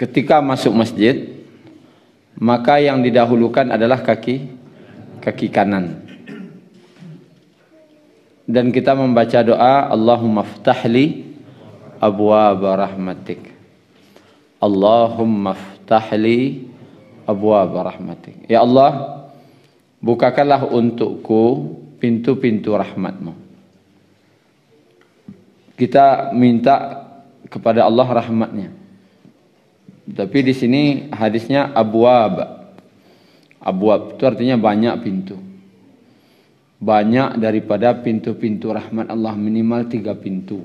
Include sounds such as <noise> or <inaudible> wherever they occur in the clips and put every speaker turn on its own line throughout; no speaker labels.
ketika masuk masjid maka yang didahulukan adalah kaki kaki kanan dan kita membaca doa Allahumma ftahli abwaaba rahmatik Allahumma ftahli abwaaba rahmatik ya Allah bukakanlah untukku pintu-pintu rahmatmu kita minta kepada Allah rahmatnya tapi di sini hadisnya abwab. Abwab itu artinya banyak pintu. Banyak daripada pintu-pintu rahmat Allah minimal tiga pintu.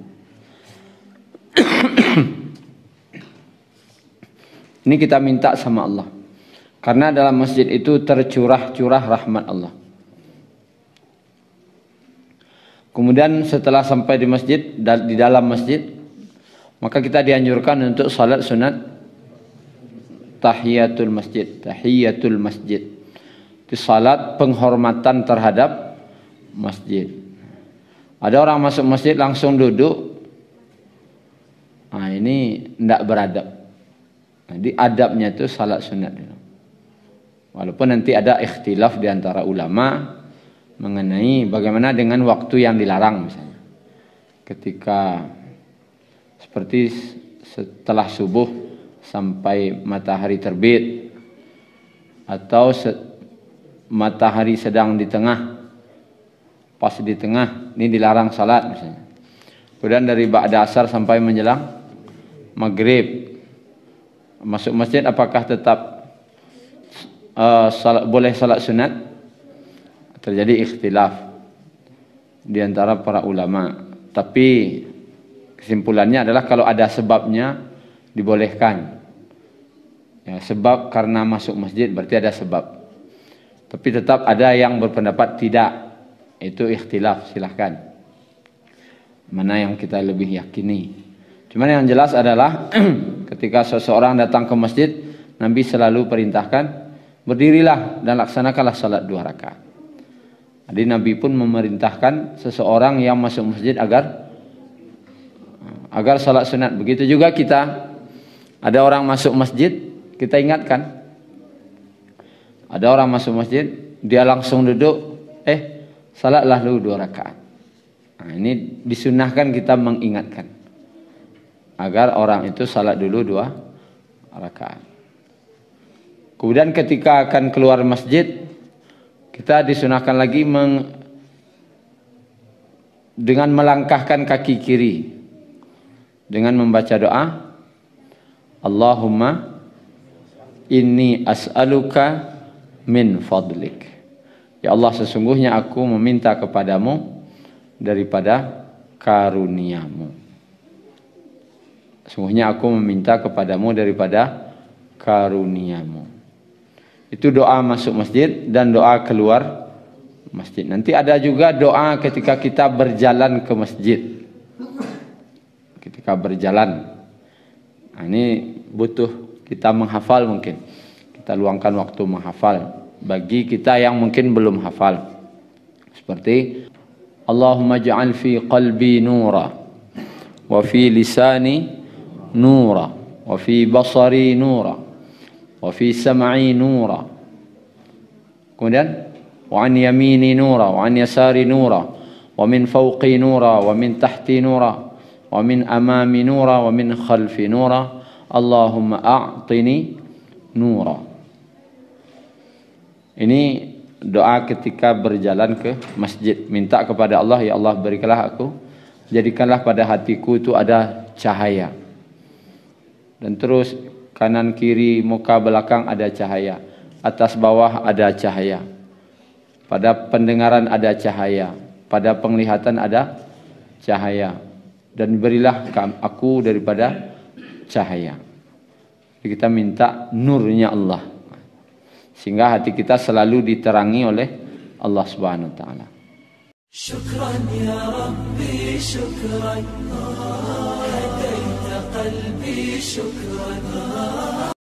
<clears throat> Ini kita minta sama Allah. Karena dalam masjid itu tercurah-curah rahmat Allah. Kemudian setelah sampai di masjid, di dalam masjid, maka kita dianjurkan untuk salat sunat tahiyatul masjid tahiyatul masjid itu salat penghormatan terhadap masjid ada orang masuk masjid langsung duduk nah ini tidak beradab jadi adabnya itu salat sunat walaupun nanti ada ikhtilaf di antara ulama mengenai bagaimana dengan waktu yang dilarang misalnya ketika seperti setelah subuh sampai matahari terbit atau se matahari sedang di tengah pas di tengah ini dilarang salat misalnya kemudian dari ba'da asar sampai menjelang maghrib masuk masjid apakah tetap uh, salat, boleh salat sunat terjadi ikhtilaf di antara para ulama tapi kesimpulannya adalah kalau ada sebabnya dibolehkan Ya, sebab karena masuk masjid berarti ada sebab. Tapi tetap ada yang berpendapat tidak. Itu ikhtilaf, silahkan. Mana yang kita lebih yakini. Cuman yang jelas adalah <clears throat> ketika seseorang datang ke masjid, Nabi selalu perintahkan, berdirilah dan laksanakanlah salat dua rakaat. Jadi Nabi pun memerintahkan seseorang yang masuk masjid agar agar salat sunat. Begitu juga kita ada orang masuk masjid kita ingatkan. Ada orang masuk masjid, dia langsung duduk, eh, salatlah lu dua rakaat. Nah, ini disunahkan kita mengingatkan agar orang itu salat dulu dua rakaat. Kemudian ketika akan keluar masjid, kita disunahkan lagi meng, dengan melangkahkan kaki kiri dengan membaca doa Allahumma ini as'aluka min fadlik. Ya Allah sesungguhnya aku meminta kepadamu daripada karuniamu. Sesungguhnya aku meminta kepadamu daripada karuniamu. Itu doa masuk masjid dan doa keluar masjid. Nanti ada juga doa ketika kita berjalan ke masjid. Ketika berjalan. Nah, ini butuh kita menghafal mungkin. Kita luangkan waktu menghafal bagi kita yang mungkin belum hafal. Seperti Allahumma ja'al fi qalbi nura wa fi lisani nura wa fi basari nura wa fi sam'i nura. Kemudian wa an yamini nura wa an yasari nura wa min fawqi nura wa min tahti nura wa min amami nura wa min khalfi nura Allahumma a'tini nura. Ini doa ketika berjalan ke masjid, minta kepada Allah, ya Allah berikanlah aku, jadikanlah pada hatiku itu ada cahaya. Dan terus kanan kiri muka belakang ada cahaya, atas bawah ada cahaya. Pada pendengaran ada cahaya, pada penglihatan ada cahaya dan berilah aku daripada cahaya. Jadi kita minta nurnya Allah sehingga hati kita selalu diterangi oleh Allah Subhanahu wa taala. شكرا يا ربي شكرا هديت قلبي شكرا